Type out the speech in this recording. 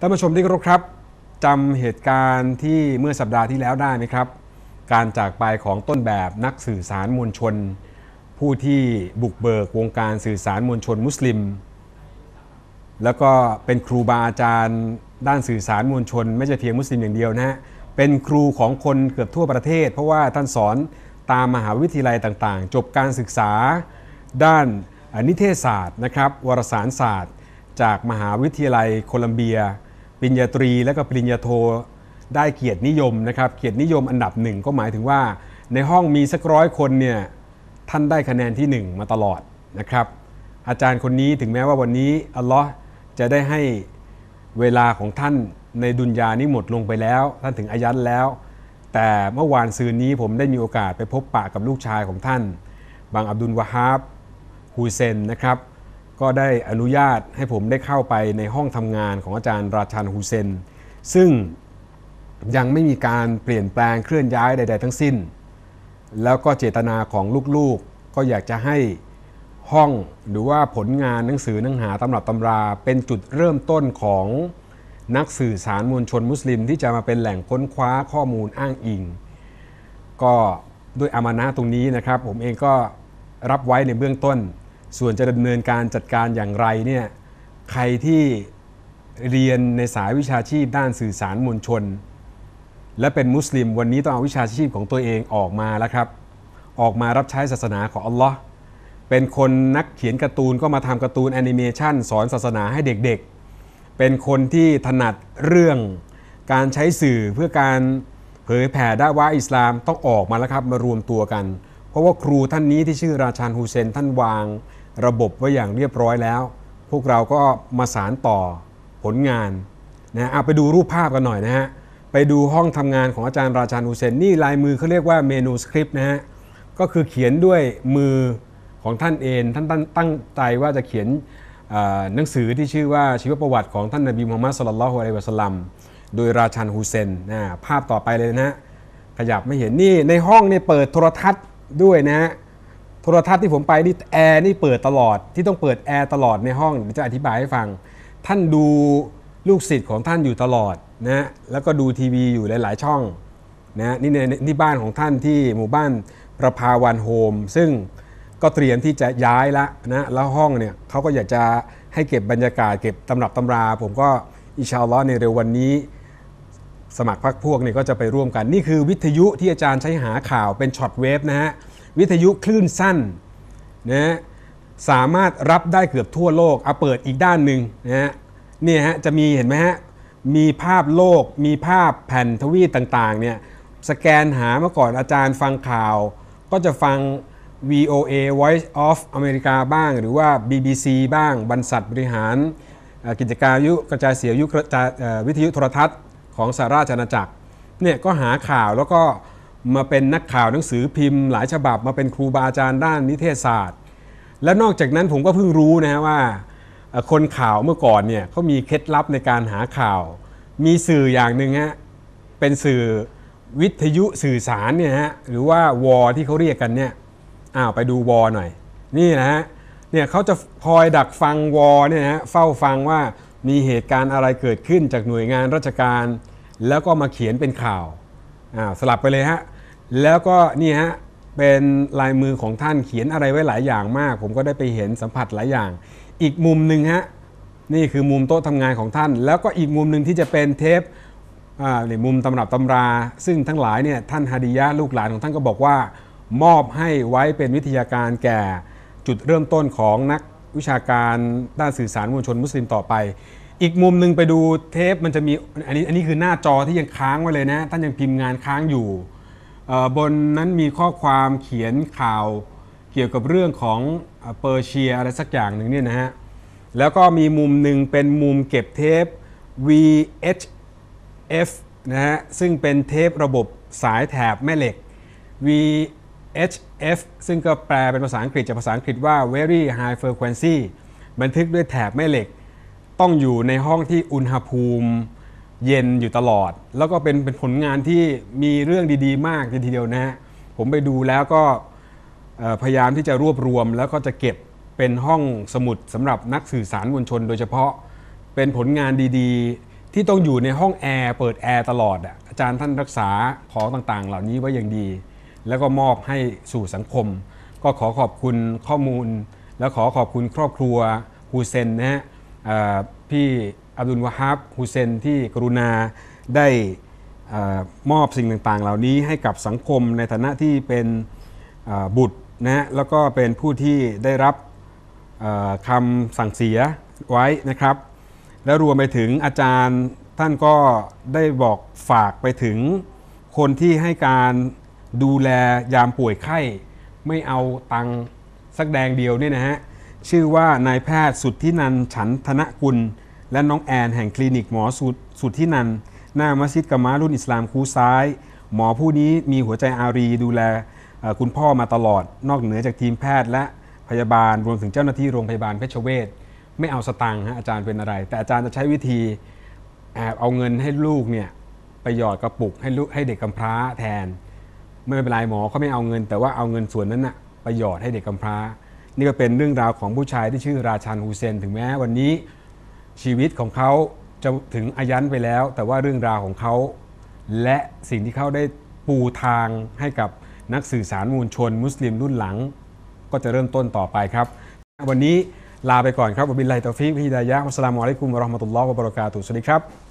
ท่านผู้ชมที่เคารพครับจำเหตุการณ์ที่เมื่อสัปดาห์ที่แล้วได้ไหมครับ การจากไปของต้นแบบนักสื่อสารมวลชน ผู้ที่บุกเบิกวงการสื่อสารมวลชนมุสลิม แล้วก็เป็นครูบาอาจารย์ด้านสื่อสารมวลชนไม่ใช่เพียงมุสลิมอย่างเดียวนะฮะเป็นครูของคนเกือบทั่วประเทศ เพราะว่าท่านสอนตามมหาวิทยาลัยต่างๆ จบการศึกษา ด้านนิเทศศาสตร์นะครับวารสารศาสตร์จากมหาวิทยาลัยโคลัมเบียปริญญาตรีและก็ปริญญาโท ได้เกียรตินิยมนะครับเกียรตินิยมอันดับหนึ่งก็หมายถึงว่า ในห้องมีสักร้อยคนเนี่ยท่านได้คะแนนที่ 1 มาตลอดนะครับ อาจารย์คนนี้ถึงแม้ว่าวันนี้อัลลอฮ์จะได้ให้เวลาของท่านในดุนยานี้หมดลงไปแล้ว ท่านถึงอายัดแล้ว แต่เมื่อวานซืนนี้ผมได้มีโอกาสไปพบปะกับลูกชายของท่านบางอับดุลวะฮาบฮูเซนนะครับก็ได้อนุญาตให้ผมได้เข้าไปในห้องทำงานของอาจารย์ราชันฮูเซน ซึ่งยังไม่มีการเปลี่ยนแปลงเคลื่อนย้ายใดๆทั้งสิ้น แล้วก็เจตนาของลูกๆ ก็อยากจะให้ห้องหรือว่าผลงานหนังสือหนังหาตำรับตำราเป็นจุดเริ่มต้นของนักสื่อสารมวลชนมุสลิม ที่จะมาเป็นแหล่งค้นคว้าข้อมูลอ้างอิง ก็ด้วยอามานะตรงนี้นะครับ ผมเองก็รับไว้ในเบื้องต้นส่วนจะดำเนินการจัดการอย่างไรเนี่ยใครที่เรียนในสายวิชาชีพด้านสื่อสารมวลชน และเป็นมุสลิมวันนี้ต้องเอาวิชาชีพของตัวเองออกมาแล้วครับ ออกมารับใช้ศาสนาของอัลลอฮ์เป็นคนนักเขียนการ์ตูนก็มาทำการ์ตูนแอนิเมชันสอนศาสนาให้เด็กๆ เป็นคนที่ถนัดเรื่องการใช้สื่อเพื่อการเผยแผ่ด้าวาอิสลามต้องออกมาแล้วครับมารวมตัวกันราะว่าครูท่านนี้ที่ชื่อราชานฮูเซนท่านวางระบบไว้อย่างเรียบร้อยแล้ว พวกเราก็มาสารต่อผลงานนะเอาไปดูรูปภาพกันหน่อยนะฮะไปดูห้องทำงานของอาจารย์ราชานฮูเซน นี่ลายมือเขาเรียกว่าเมนูสคริปต์นะฮะก็คือเขียนด้วยมือของท่านเองท่านตั้งใจว่าจะเขียนหนังสือที่ชื่อว่าชีวประวัติของท่านนบีมูฮัมมัดสุลลัลลอฮุอะลัยวะสัลลัมโดยราชานฮูเซนนะภาพต่อไปเลยนะขยับไม่เห็นนี่ในห้องเนี่ยเปิดโทรทัศน์ด้วยนะโทรทัศน์ที่ผมไปนี่แอร์นี่เปิดตลอด ที่ต้องเปิดแอร์ตลอดในห้องจะอธิบายให้ฟัง ท่านดูลูกศิษย์ของท่านอยู่ตลอดนะแล้วก็ดูทีวี อยู่หลายๆช่องนะนี่ในที่บ้านของท่านที่หมู่บ้านประภาวันโฮมซึ่งก็เตรียมที่จะย้ายละนะแล้วห้องเนี่ยเขาก็อยากจะให้เก็บบรรยากาศเก็บตำรับตำรา ผมก็อิชาลอในเร็ววันนี้สมัครพรรคพวกเนี่ยก็จะไปร่วมกัน นี่คือวิทยุที่อาจารย์ใช้หาข่าวเป็นช็อตเวฟนะฮะ วิทยุคลื่นสั้นนะสามารถรับได้เกือบทั่วโลกเอาเปิดอีกด้านหนึ่งนะฮะนี่ฮะ จะมีเห็นไหมฮะ มีภาพโลกมีภาพแผ่นทวีตต่างๆเนี่ยสแกนหามาก่อนอาจารย์ฟังข่าว ก็จะฟัง VOA Voice of America บ้าง หรือว่า BBC บ้างบรรษัทบริหารกิจการยุกระจายเสียงยุกระจายวิทยุโทรทัศน์ของสาราชนาณาจักรเนี่ยก็หาข่าวแล้วก็มาเป็นนักข่าวหนังสือพิมพ์หลายฉบับมาเป็นครูบาอาจารย์ด้านนิเทศศาสตร์ และนอกจากนั้นผมก็เพิ่งรู้นะฮะว่าคนข่าวเมื่อก่อนเนี่ยเขามีเคล็ดลับในการหาข่าว มีสื่ออย่างหนึ่งฮะ เป็นสื่อวิทยุสื่อสารเนี่ยฮะ หรือว่าวอที่เขาเรียกกันเนี่ยอ้าวไปดูวอหน่อยนี่นะฮะเนี่ยเขาจะคอยดักฟังวอเนี่ยฮะเฝ้าฟังว่ามีเหตุการณ์อะไรเกิดขึ้นจากหน่วยงานราชการ แล้วก็มาเขียนเป็นข่าวสลับไปเลยฮะแล้วก็นี่ฮะเป็นลายมือของท่านเขียนอะไรไว้หลายอย่างมาก ผมก็ได้ไปเห็นสัมผัสหลายอย่าง อีกมุมหนึ่งฮะนี่คือมุมโต๊ะทำงานของท่าน แล้วก็อีกมุมหนึ่งที่จะเป็นเทปหรมุมตำรับตำรา ซึ่งทั้งหลายเนี่ยท่านฮาดิยะลูกหลานของท่านก็บอกว่ามอบให้ไว้เป็นวิทยาการแก่ จุดเริ่มต้นของนักวิชาการด้านสื่อสารมวลชนมุสลิมต่อไป อีกมุมหนึ่งไปดูเทปมันจะมีอันนี้อันนี้คือหน้าจอที่ยังค้างไว้เลยนะท่านยังพิมพ์งานค้างอยู่ บนนั้นมีข้อความเขียนข่าวเกี่ยวกับเรื่องของเปอร์เชียอะไรสักอย่างหนึ่งเนี่ยนะฮะ แล้วก็มีมุมหนึ่งเป็นมุมเก็บเทป VHF นะฮะ ซึ่งเป็นเทประบบสายแถบแม่เหล็ก v HF ซึ่งก็แปลเป็นภาษาอังกฤษจากภาษาอังกฤษว่า very high frequency บันทึกด้วยแถบแม่เหล็ก ต้องอยู่ในห้องที่อุณหภูมิเย็นอยู่ตลอด แล้วก็เป็นเป็นผลงานที่มีเรื่องดี ๆ มากทีเดียวนะฮะผมไปดูแล้วก็พยายามที่จะรวบรวมแล้วก็จะเก็บเป็นห้องสมุดสำหรับนักสื่อสารมวลชนโดยเฉพาะเป็นผลงานดีๆ ที่ต้องอยู่ในห้องแอร์เปิดแอร์ตลอดอ่ะอาจารย์ท่านรักษาของต่างๆ เหล่านี้ไว้อย่างดีแล้วก็มอบให้สู่สังคม ก็ขอขอบคุณข้อมูล และขอขอบคุณครอบครัวฮูเซนนะฮะพี่อับดุลวะฮับฮูเซนที่กรุณาได้มอบสิ่งต่างๆ เหล่านี้ให้กับสังคมในฐานะที่เป็นบุตร นะฮะ แล้วก็เป็นผู้ที่ได้รับคำสั่งเสียไว้นะครับ และรวมไปถึงอาจารย์ท่านก็ได้บอกฝากไปถึงคนที่ให้การดูแลยามป่วยไข้ ไม่เอาตังสักแดงเดียวเนี่ยนะฮะ ชื่อว่านายแพทย์สุดที่นันฉันธนกุล และน้องแอนแห่งคลินิกหมอสุดสุดที่นันหน้ามัสยิดกามารุ่นอิสลามคูซ้าย หมอผู้นี้มีหัวใจอารี ดูแลคุณพ่อมาตลอด นอกเหนือจากทีมแพทย์และพยาบาลรวมถึงเจ้าหน้าที่โรงพยาบาลเพชรเวศไม่เอาสตังค์ฮะอาจารย์เป็นอะไร แต่อาจารย์จะใช้วิธีแอบเอาเงินให้ลูกเนี่ยไปหยอดกระปุกให้ลูกให้เด็กกำพร้าแทนไม่เป็นไรหมอเขาไม่เอาเงินแต่ว่าเอาเงินส่วนนั้นนะไปหยอดให้เด็กกำพร้า นี่ก็เป็นเรื่องราวของผู้ชายที่ชื่อราชันฮูเซน ถึงแม้ วันนี้ชีวิตของเขาจะถึงอายันไปแล้ว แต่ว่าเรื่องราวของเขาและสิ่งที่เขาได้ปูทางให้กับนักสื่อสารมวลชนมุสลิมรุ่นหลัง ก็จะเริ่มต้นต่อไปครับวันนี้ลาไปก่อนครับบิลไลตอฟิกพิดายะอัสสลามุอะลัยกุมวะราะห์มะตุลลอฮ์วะบะเราะกาตุฮสวัสดีครับ